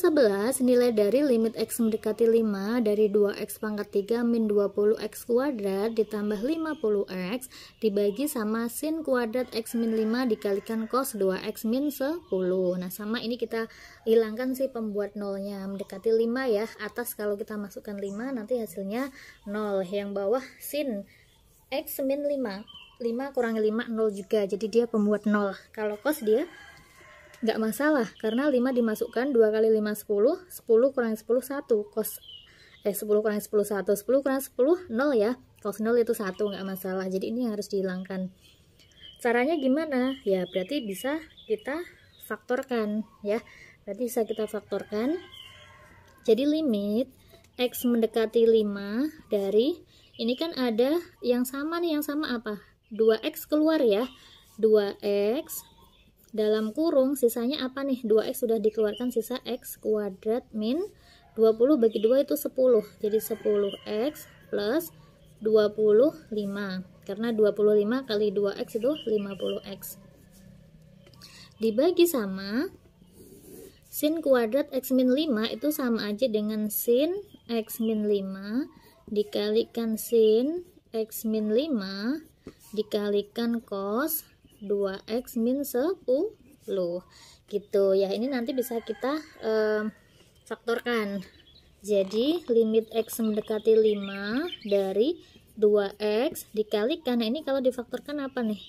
11, nilai dari limit X mendekati 5 dari 2X pangkat 3 min 20X kuadrat ditambah 50X dibagi sama sin kuadrat X min 5 dikalikan cos 2X min 10. Nah, sama ini kita hilangkan sih pembuat nolnya mendekati 5 ya. Atas kalau kita masukkan 5 nanti hasilnya 0. Yang bawah sin X min 5. 5 kurang 5 0 juga. Jadi dia pembuat 0. Kalau cos dia nggak masalah karena 5 dimasukkan 2 kali 5 10 10 kurang 10 1 kos eh 10 kurang 10 1 10 kurang 10 0 ya kos 0 itu 1 nggak masalah jadi ini yang harus dihilangkan caranya gimana ya berarti bisa kita faktorkan ya berarti bisa kita faktorkan jadi limit X mendekati 5 dari ini kan ada yang sama nih yang sama apa 2X keluar ya 2X dalam kurung sisanya apa nih 2x sudah dikeluarkan sisa x kuadrat min 20 bagi 2 itu 10 jadi 10x plus 25 karena 25 kali 2x itu 50x dibagi sama sin kuadrat x min 5 itu sama aja dengan sin x min 5 dikalikan sin x min 5 dikalikan cos 2x min 10 gitu ya ini nanti bisa kita um, faktorkan jadi limit x mendekati 5 dari 2x dikalikan nah ini kalau difaktorkan apa nih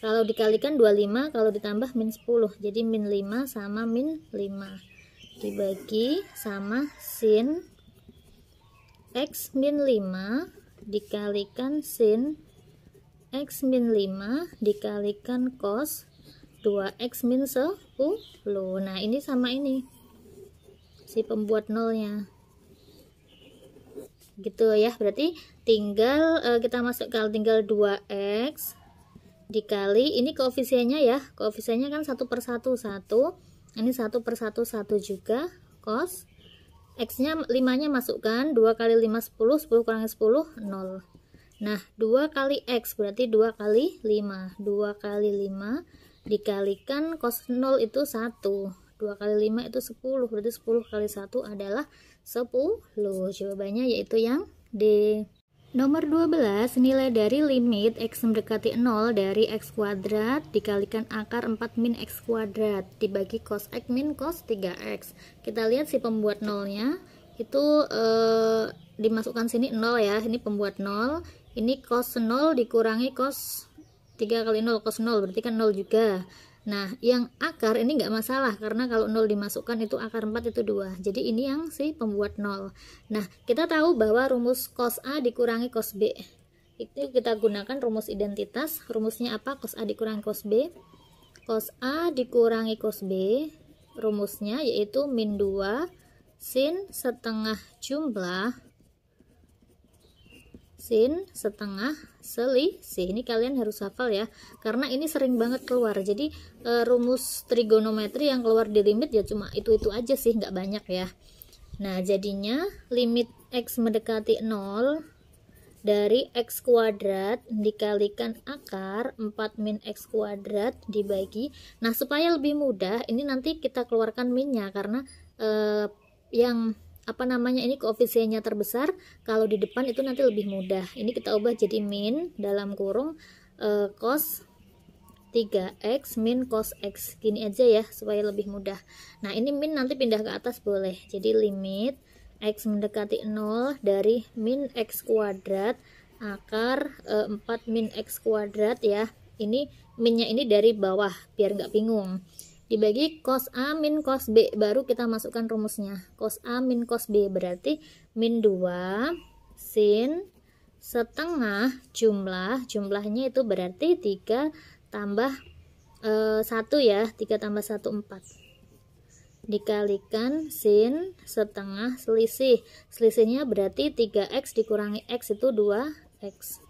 kalau dikalikan 25 kalau ditambah min 10 jadi min 5 sama min 5 dibagi sama sin x min 5 dikalikan sin X min 5 dikalikan cos 2X min 10 uh, nah ini sama ini si pembuat nolnya gitu ya berarti tinggal uh, kita masukkan tinggal 2X dikali ini koefisiennya ya koefisiennya kan satu per satu 1 ini satu per satu 1 juga cos X nya 5 nya masukkan 2 kali 5 10 10 kurang 10 0 Nah, 2 kali X berarti 2 kali 5. 2 kali 5 dikalikan cos 0 itu 1. 2 kali 5 itu 10. Berarti 10 kali 1 adalah 10. Jawabannya yaitu yang D. Nomor 12, nilai dari limit x mendekati 0 dari x kuadrat dikalikan akar 4 min x kuadrat dibagi cos x min cos 3x. Kita lihat si pembuat nolnya itu eh, dimasukkan sini 0 ya, ini pembuat 0 ini cos 0 dikurangi cos 3 kali 0 cos 0 berarti kan 0 juga nah yang akar ini nggak masalah karena kalau 0 dimasukkan itu akar 4 itu 2 jadi ini yang si pembuat 0 nah kita tahu bahwa rumus cos A dikurangi cos B itu kita gunakan rumus identitas rumusnya apa cos A dikurangi cos B cos A dikurangi cos B rumusnya yaitu min 2 sin setengah jumlah sin setengah selisih ini kalian harus hafal ya karena ini sering banget keluar jadi e, rumus trigonometri yang keluar di limit ya cuma itu-itu aja sih nggak banyak ya nah jadinya limit x mendekati 0 dari x kuadrat dikalikan akar 4 min x kuadrat dibagi nah supaya lebih mudah ini nanti kita keluarkan minnya karena e, yang apa namanya ini koefisiennya terbesar kalau di depan itu nanti lebih mudah ini kita ubah jadi min dalam kurung e, cos 3x min cos x gini aja ya supaya lebih mudah nah ini min nanti pindah ke atas boleh jadi limit x mendekati 0 dari min x kuadrat akar e, eh, 4 min x kuadrat ya ini minnya ini dari bawah biar nggak bingung dibagi cos A min cos B baru kita masukkan rumusnya cos A min cos B berarti min 2 sin setengah jumlah jumlahnya itu berarti 3 tambah e, eh, 1 ya 3 tambah 1 4 dikalikan sin setengah selisih selisihnya berarti 3x dikurangi x itu 2x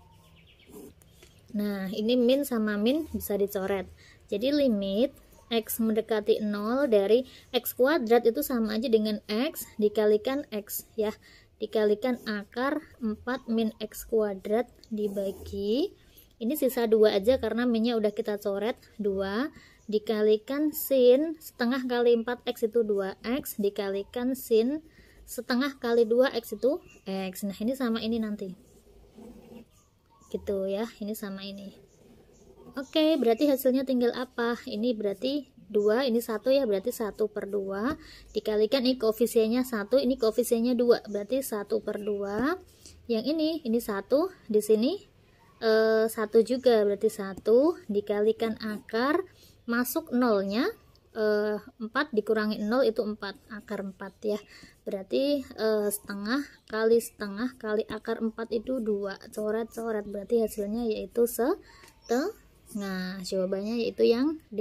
nah ini min sama min bisa dicoret jadi limit X mendekati 0 dari X kuadrat itu sama aja dengan X dikalikan X ya dikalikan akar 4 min X kuadrat dibagi ini sisa 2 aja karena minnya udah kita coret 2 dikalikan sin setengah kali 4X itu 2X dikalikan sin setengah kali 2X itu X nah ini sama ini nanti gitu ya ini sama ini Oke, okay, berarti hasilnya tinggal apa? Ini berarti 2, ini 1 ya, berarti 1 per 2. Dikalikan ini koefisiennya 1, ini koefisiennya 2, berarti 1 per 2. Yang ini, ini 1, di sini e, eh, 1 juga, berarti 1. Dikalikan akar, masuk nolnya, e, eh, 4 dikurangi 0 itu 4, akar 4 ya. Berarti e, setengah kali setengah kali akar 4 itu 2, coret-coret, berarti hasilnya yaitu setengah Nah, jawabannya yaitu yang D.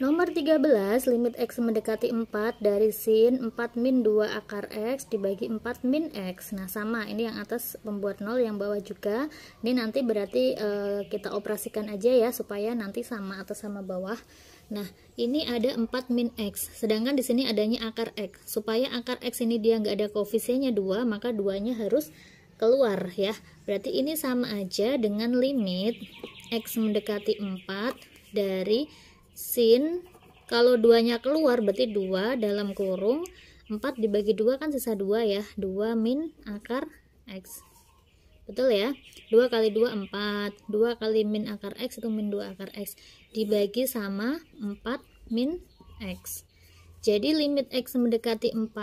Nomor 13, limit X mendekati 4 dari sin 4 min 2 akar X dibagi 4 min X. Nah, sama. Ini yang atas pembuat 0, yang bawah juga. Ini nanti berarti e, kita operasikan aja ya, supaya nanti sama atas sama bawah. Nah, ini ada 4 min X. Sedangkan di sini adanya akar X. Supaya akar X ini dia nggak ada koefisiennya 2, maka duanya harus keluar ya. Berarti ini sama aja dengan limit X mendekati 4 dari sin kalau duanya keluar berarti 2 dalam kurung 4 dibagi 2 kan sisa 2 ya 2 min akar X betul ya 2 kali 2 4 2 kali min akar X itu min 2 akar X dibagi sama 4 min X jadi limit X mendekati 4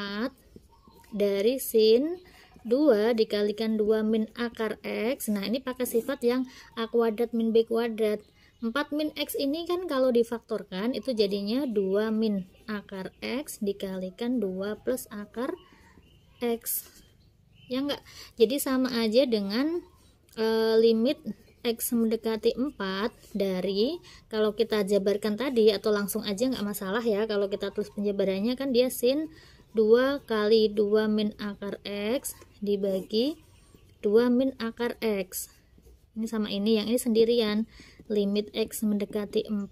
dari sin 2 dikalikan 2 min akar X. Nah, ini pakai sifat yang A kuadrat min B kuadrat. 4 min X ini kan kalau difaktorkan itu jadinya 2 min akar X dikalikan 2 plus akar X. Ya enggak? Jadi sama aja dengan e, limit X mendekati 4 dari kalau kita jabarkan tadi atau langsung aja nggak masalah ya kalau kita tulis penjabarannya kan dia sin 2 kali 2 min akar X dibagi 2 min akar X ini sama ini, yang ini sendirian limit X mendekati 4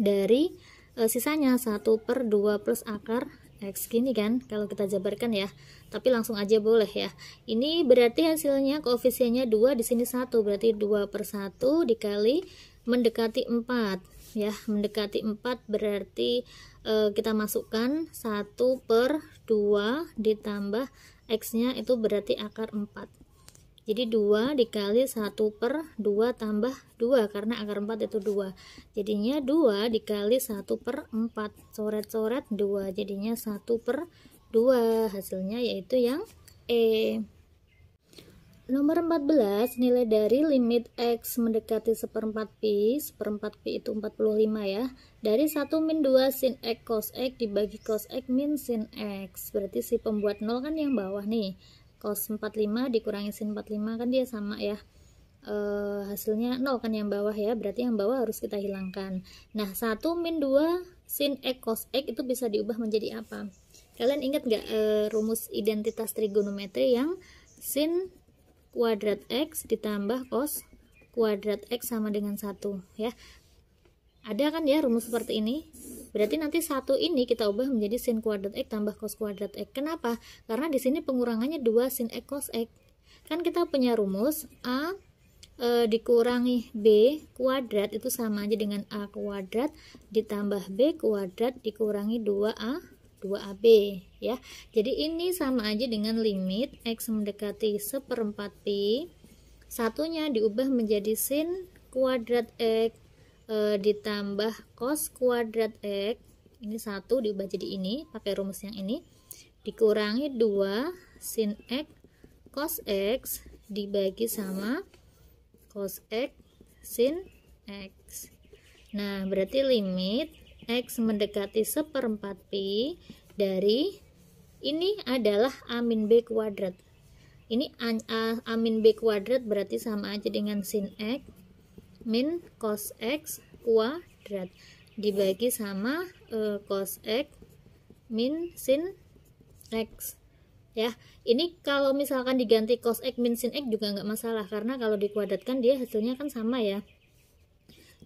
dari e, sisanya 1 per 2 plus akar X gini kan, kalau kita jabarkan ya tapi langsung aja boleh ya ini berarti hasilnya koefisiennya 2 di sini 1, berarti 2 per 1 dikali mendekati 4 ya mendekati 4 berarti e, kita masukkan 1 per 2 ditambah X nya itu berarti akar 4 jadi 2 dikali 1 per 2 tambah 2 karena akar 4 itu 2 jadinya 2 dikali 1 per 4 coret-coret 2 jadinya 1 per 2 hasilnya yaitu yang E Nomor 14, nilai dari limit X mendekati seperempat Pi, seperempat Pi itu 45 ya, dari 1 min 2 sin X cos X dibagi cos X min sin X, berarti si pembuat 0 kan yang bawah nih, cos 45 dikurangi sin 45 kan dia sama ya, e, hasilnya 0 kan yang bawah ya, berarti yang bawah harus kita hilangkan. Nah, 1 min 2 sin X cos X itu bisa diubah menjadi apa? Kalian ingat nggak e, rumus identitas trigonometri yang sin kuadrat X ditambah cos kuadrat X sama dengan satu, ya ada kan ya rumus seperti ini berarti nanti satu ini kita ubah menjadi sin kuadrat X tambah cos kuadrat X kenapa? karena di sini pengurangannya 2 sin X cos X kan kita punya rumus A e, dikurangi B kuadrat itu sama aja dengan A kuadrat ditambah B kuadrat dikurangi 2A 2AB ya. Jadi ini sama aja dengan limit X mendekati seperempat pi satunya diubah menjadi sin kuadrat X e, ditambah cos kuadrat X ini satu diubah jadi ini pakai rumus yang ini dikurangi 2 sin X cos X dibagi sama cos X sin X nah berarti limit X mendekati seperempat Pi dari ini adalah A min B kuadrat. Ini A, min B kuadrat berarti sama aja dengan sin X min cos X kuadrat dibagi sama e, cos X min sin X ya ini kalau misalkan diganti cos x min sin x juga nggak masalah karena kalau dikuadratkan dia hasilnya kan sama ya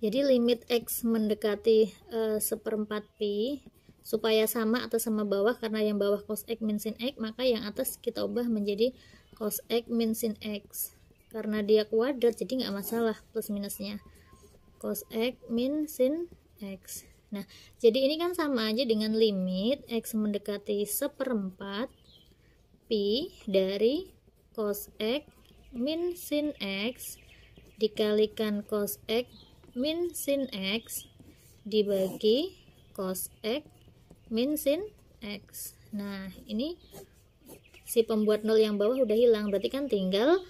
jadi limit X mendekati eh, seperempat pi supaya sama atau sama bawah karena yang bawah cos X min sin X maka yang atas kita ubah menjadi cos X min sin X karena dia kuadrat jadi nggak masalah plus minusnya cos X min sin X nah jadi ini kan sama aja dengan limit X mendekati seperempat pi dari cos X min sin X dikalikan cos X min sin x dibagi cos x min sin x nah ini si pembuat nol yang bawah udah hilang berarti kan tinggal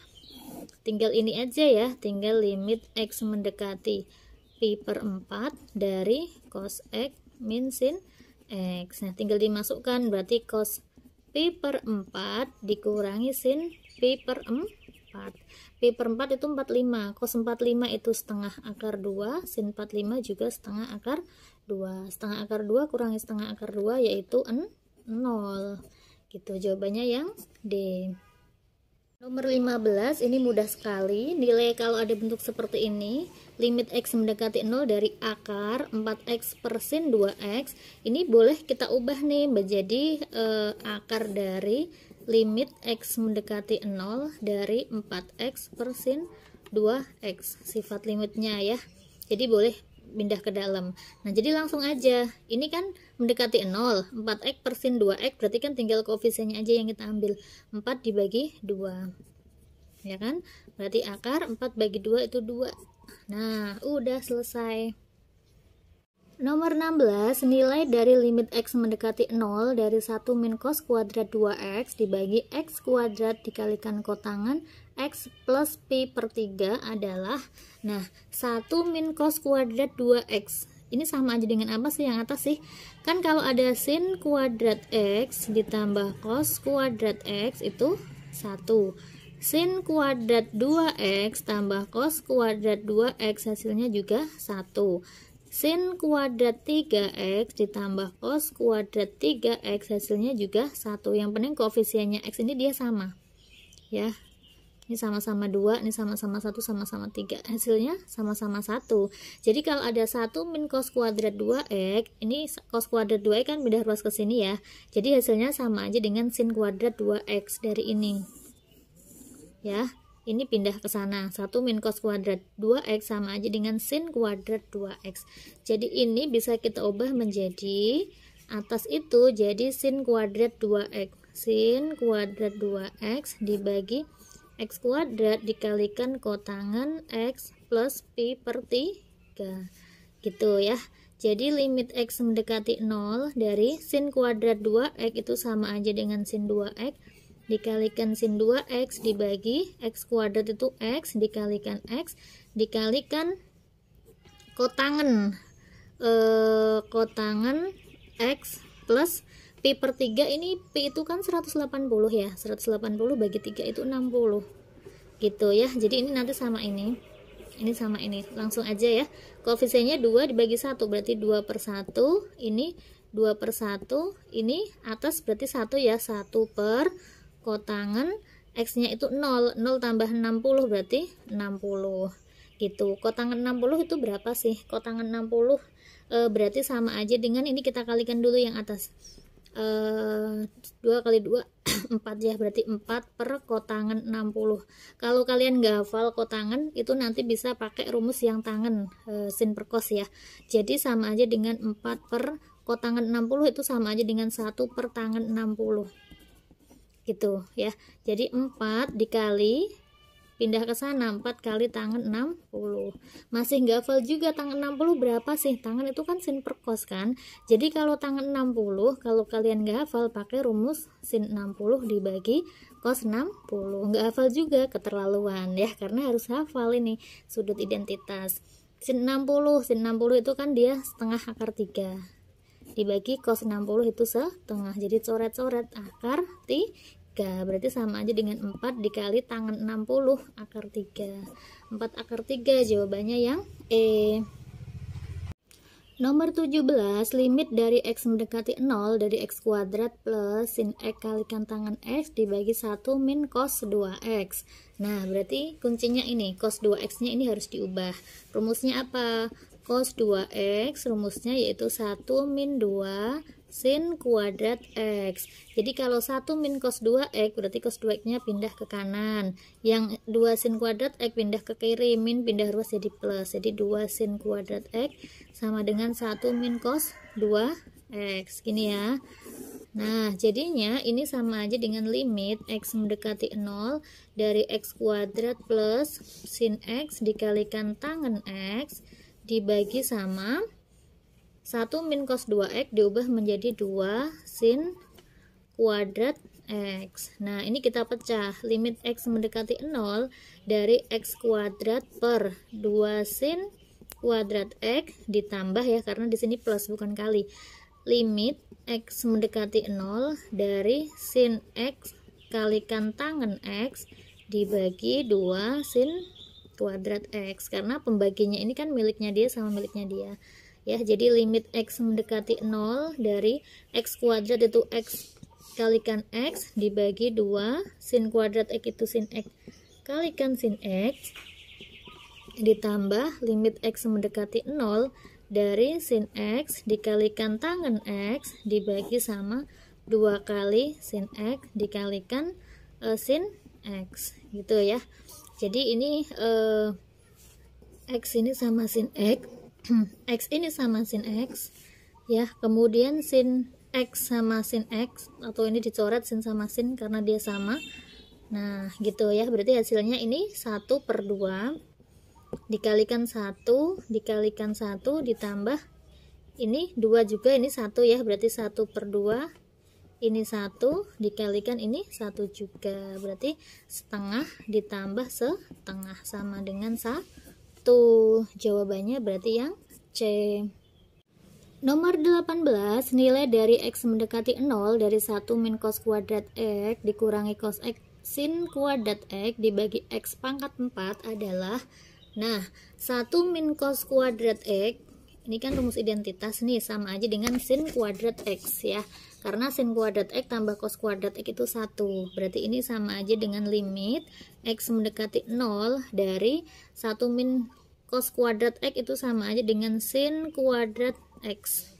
tinggal ini aja ya tinggal limit x mendekati pi per 4 dari cos x min sin x nah tinggal dimasukkan berarti cos pi per 4 dikurangi sin pi per 4 Pi per 4 itu 45. Cos 45 itu setengah akar 2. Sin 45 juga setengah akar 2. Setengah akar 2 kurangi setengah akar 2 yaitu 0. Gitu jawabannya yang D. Nomor 15 ini mudah sekali. Nilai kalau ada bentuk seperti ini, limit x mendekati 0 dari akar 4x persen 2x. Ini boleh kita ubah nih menjadi e, akar dari limit x mendekati 0 dari 4x sin 2x sifat limitnya ya jadi boleh pindah ke dalam nah jadi langsung aja ini kan mendekati 0 4x sin 2x berarti kan tinggal koefisiennya aja yang kita ambil 4 dibagi 2 ya kan berarti akar 4 bagi 2 itu 2 nah udah selesai Nomor 16, nilai dari limit X mendekati 0 dari 1 min cos kuadrat 2X dibagi X kuadrat dikalikan kotangan X plus P per 3 adalah Nah, 1 min cos kuadrat 2X Ini sama aja dengan apa sih yang atas sih? Kan kalau ada sin kuadrat X ditambah cos kuadrat X itu 1 Sin kuadrat 2X tambah cos kuadrat 2X hasilnya juga 1 Sin kuadrat 3x ditambah cos kuadrat 3x hasilnya juga satu. Yang penting koefisiennya x ini dia sama. Ya. Ini sama-sama 2, ini sama-sama 1, sama-sama 3. Hasilnya sama-sama 1. Jadi kalau ada 1 min cos kuadrat 2x, ini cos kuadrat 2x kan pindah ruas ke sini ya. Jadi hasilnya sama aja dengan sin kuadrat 2x dari ini. Ya ini pindah ke sana 1 min cos kuadrat 2x sama aja dengan sin kuadrat 2x jadi ini bisa kita ubah menjadi atas itu jadi sin kuadrat 2x sin kuadrat 2x dibagi x kuadrat dikalikan kotangan x plus pi per 3 gitu ya jadi limit x mendekati 0 dari sin kuadrat 2x itu sama aja dengan sin 2x dikalikan sin 2x dibagi x kuadrat itu x dikalikan x dikalikan kotangan e, kotangan x plus pi per 3 ini pi itu kan 180 ya 180 bagi 3 itu 60 gitu ya jadi ini nanti sama ini ini sama ini langsung aja ya koefisiennya 2 dibagi 1 berarti 2 per 1 ini 2 per 1 ini atas berarti 1 ya 1 per kotangan X-nya itu 0, 0 tambah 60 berarti 60 gitu. Kotangan 60 itu berapa sih? Kotangan 60 e, eh, berarti sama aja dengan ini kita kalikan dulu yang atas. E, eh, 2 kali 2 4 ya, berarti 4 per kotangan 60. Kalau kalian gak hafal kotangan itu nanti bisa pakai rumus yang tangan e, sin per cos ya. Jadi sama aja dengan 4 per kotangan 60 itu sama aja dengan 1 per tangan 60 gitu ya jadi 4 dikali pindah ke sana 4 kali tangan 60 masih gavel juga tangan 60 berapa sih tangan itu kan sin per cos kan jadi kalau tangan 60 kalau kalian gavel pakai rumus sin 60 dibagi cos 60 nggak hafal juga keterlaluan ya karena harus hafal ini sudut identitas sin 60 sin 60 itu kan dia setengah akar 3 dibagi cos 60 itu setengah jadi coret-coret akar 3 berarti sama aja dengan 4 dikali tangan 60 akar 3 4 akar 3 jawabannya yang E Nomor 17, limit dari X mendekati 0 dari X kuadrat plus sin X kalikan tangan X dibagi 1 min cos 2X. Nah, berarti kuncinya ini, cos 2X-nya ini harus diubah. Rumusnya apa? cos 2x rumusnya yaitu 1 min 2 sin kuadrat x jadi kalau 1 min cos 2x berarti cos 2x nya pindah ke kanan yang 2 sin kuadrat x pindah ke kiri min pindah ruas jadi plus jadi 2 sin kuadrat x sama dengan 1 min cos 2x gini ya Nah, jadinya ini sama aja dengan limit x mendekati 0 dari x kuadrat plus sin x dikalikan tangan x dibagi sama 1 min cos 2x diubah menjadi 2 sin kuadrat x. Nah, ini kita pecah limit x mendekati 0 dari x kuadrat per 2 sin kuadrat x ditambah ya karena di sini plus bukan kali. Limit x mendekati 0 dari sin x kalikan tangan x dibagi 2 sin kuadrat X karena pembaginya ini kan miliknya dia sama miliknya dia ya jadi limit X mendekati 0 dari X kuadrat itu X kalikan X dibagi 2 sin kuadrat X itu sin X kalikan sin X ditambah limit X mendekati 0 dari sin X dikalikan tangan X dibagi sama 2 kali sin X dikalikan uh, sin X gitu ya jadi ini uh, x ini sama sin x x ini sama sin x ya kemudian sin x sama sin x atau ini dicoret sin sama sin karena dia sama nah gitu ya berarti hasilnya ini 1 per 2 dikalikan 1 dikalikan 1 ditambah ini 2 juga ini 1 ya berarti 1 per 2 ini satu dikalikan ini satu juga berarti setengah ditambah setengah sama dengan satu jawabannya berarti yang C Nomor 18, nilai dari X mendekati 0 dari 1 min cos kuadrat X dikurangi cos X sin kuadrat X dibagi X pangkat 4 adalah Nah, 1 min cos kuadrat X ini kan rumus identitas nih sama aja dengan sin kuadrat x ya karena sin kuadrat x tambah cos kuadrat x itu satu. berarti ini sama aja dengan limit x mendekati 0 dari 1 min cos kuadrat x itu sama aja dengan sin kuadrat x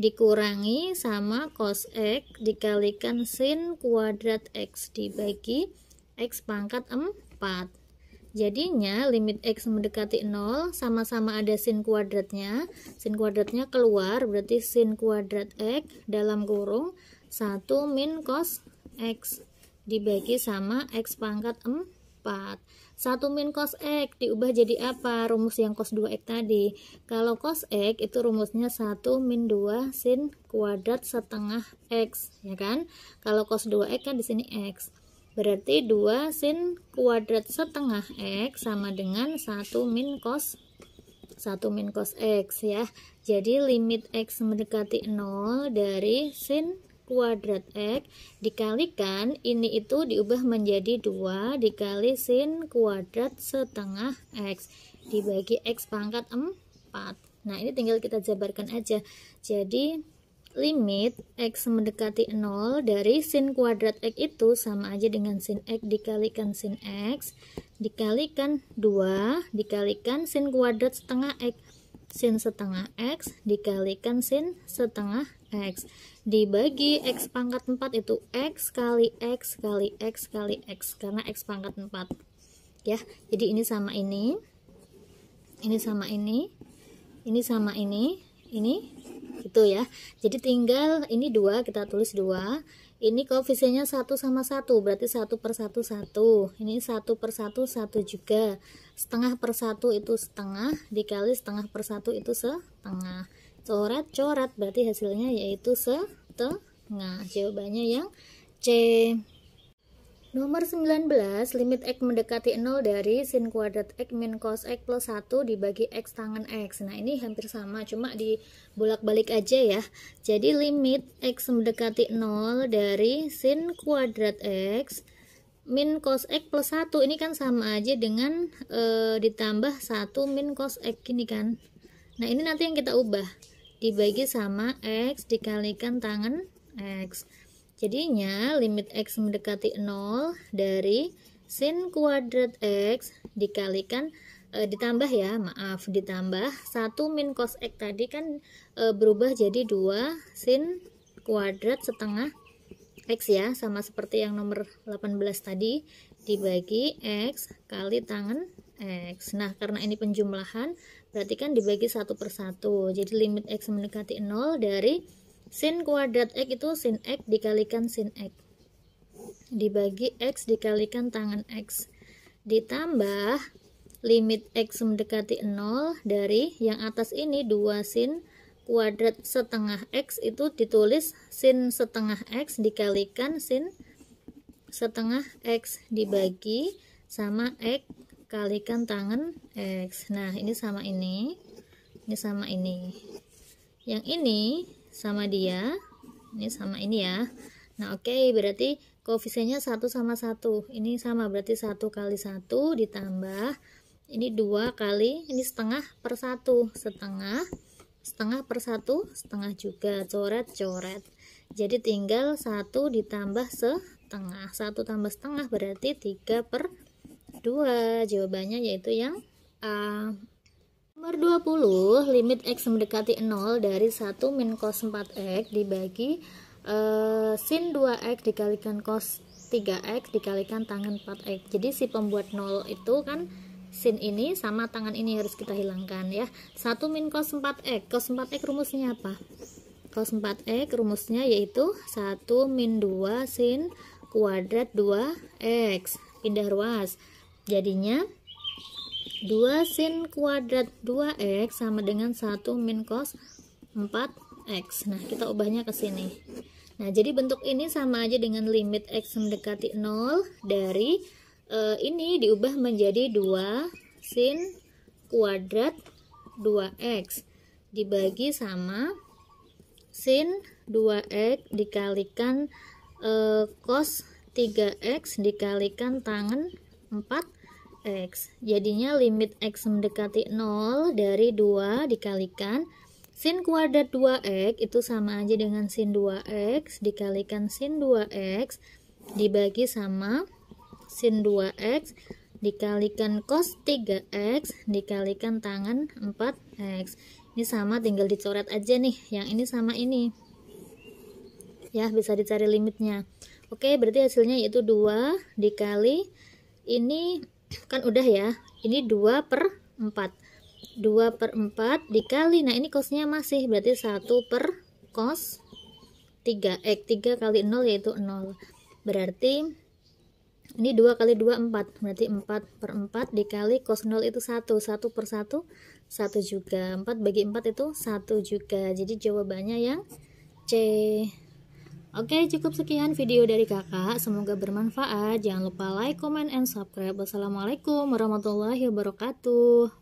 dikurangi sama cos x dikalikan sin kuadrat x dibagi x pangkat 4 Jadinya limit x mendekati 0 sama-sama ada sin kuadratnya. Sin kuadratnya keluar berarti sin kuadrat x dalam kurung 1 min cos x dibagi sama x pangkat 4. 1 min cos x diubah jadi apa? Rumus yang cos 2x tadi. Kalau cos x itu rumusnya 1 min 2 sin kuadrat setengah x, ya kan? Kalau cos 2x kan di sini x. Berarti 2 sin kuadrat setengah X sama dengan 1 min cos 1 min cos X ya. Jadi limit X mendekati 0 dari sin kuadrat X dikalikan ini itu diubah menjadi 2 dikali sin kuadrat setengah X dibagi X pangkat 4. Nah ini tinggal kita jabarkan aja. Jadi limit x mendekati 0 dari sin kuadrat x itu sama aja dengan sin x dikalikan sin x dikalikan 2 dikalikan sin kuadrat setengah x sin setengah x dikalikan sin setengah x dibagi x pangkat 4 itu x kali x kali x kali x karena x pangkat 4 ya jadi ini sama ini ini sama ini ini sama ini ini itu ya jadi tinggal ini dua kita tulis dua ini koefisiennya satu sama satu berarti satu per satu satu ini satu per satu satu juga setengah per satu itu setengah dikali setengah per satu itu setengah coret coret berarti hasilnya yaitu setengah jawabannya yang c Nomor 19, limit X mendekati 0 dari sin kuadrat X min cos X plus 1 dibagi X tangan X. Nah, ini hampir sama, cuma di bolak-balik aja ya. Jadi, limit X mendekati 0 dari sin kuadrat X min cos X plus 1. Ini kan sama aja dengan e, ditambah 1 min cos X ini kan. Nah, ini nanti yang kita ubah. Dibagi sama X dikalikan tangan X. Jadinya limit x mendekati 0 dari sin kuadrat x dikalikan e, ditambah ya, maaf, ditambah 1 min cos x tadi kan e, berubah jadi 2 sin kuadrat setengah x ya, sama seperti yang nomor 18 tadi dibagi x kali tangan x. Nah, karena ini penjumlahan, berarti kan dibagi satu persatu. Jadi limit x mendekati 0 dari Sin kuadrat X itu sin X dikalikan sin X. Dibagi X dikalikan tangan X. Ditambah limit X mendekati 0 dari yang atas ini 2 sin kuadrat setengah X itu ditulis sin setengah X dikalikan sin setengah X dibagi sama X kalikan tangan X. Nah, ini sama ini. Ini sama ini. Yang ini sama dia ini sama ini ya nah oke okay, berarti koefisiennya 1 sama 1 ini sama berarti 1 kali 1 ditambah ini 2 kali ini setengah per 1 setengah setengah per 1 setengah juga coret-coret jadi tinggal 1 ditambah setengah 1 tambah setengah berarti 3 per 2 jawabannya yaitu yang A Nomor 20, limit X mendekati 0 dari 1 min cos 4X dibagi e, sin 2X dikalikan cos 3X dikalikan tangan 4X. Jadi si pembuat 0 itu kan sin ini sama tangan ini harus kita hilangkan ya. 1 min cos 4X. Cos 4X rumusnya apa? Cos 4X rumusnya yaitu 1 min 2 sin kuadrat 2X. Pindah ruas. Jadinya 2 sin kuadrat 2x sama dengan 1 min cos 4x. Nah, kita ubahnya ke sini. Nah, jadi bentuk ini sama aja dengan limit x mendekati 0 dari e, ini diubah menjadi 2 sin kuadrat 2x dibagi sama sin 2x dikalikan e, cos 3x dikalikan tangan 4 X. Jadinya limit X mendekati 0 dari 2 dikalikan sin kuadrat 2X itu sama aja dengan sin 2X dikalikan sin 2X dibagi sama sin 2X dikalikan cos 3X dikalikan tangan 4X. Ini sama tinggal dicoret aja nih, yang ini sama ini. Ya, bisa dicari limitnya. Oke, berarti hasilnya yaitu 2 dikali ini kan udah ya ini 2 per 4 2 per 4 dikali nah ini kosnya masih berarti 1 per kos 3 eh 3 kali 0 yaitu 0 berarti ini 2 kali 2 4 berarti 4 per 4 dikali kos 0 itu 1 1 per 1 1 juga 4 bagi 4 itu 1 juga jadi jawabannya yang C Oke, cukup sekian video dari kakak. Semoga bermanfaat. Jangan lupa like, comment, and subscribe. Wassalamualaikum warahmatullahi wabarakatuh.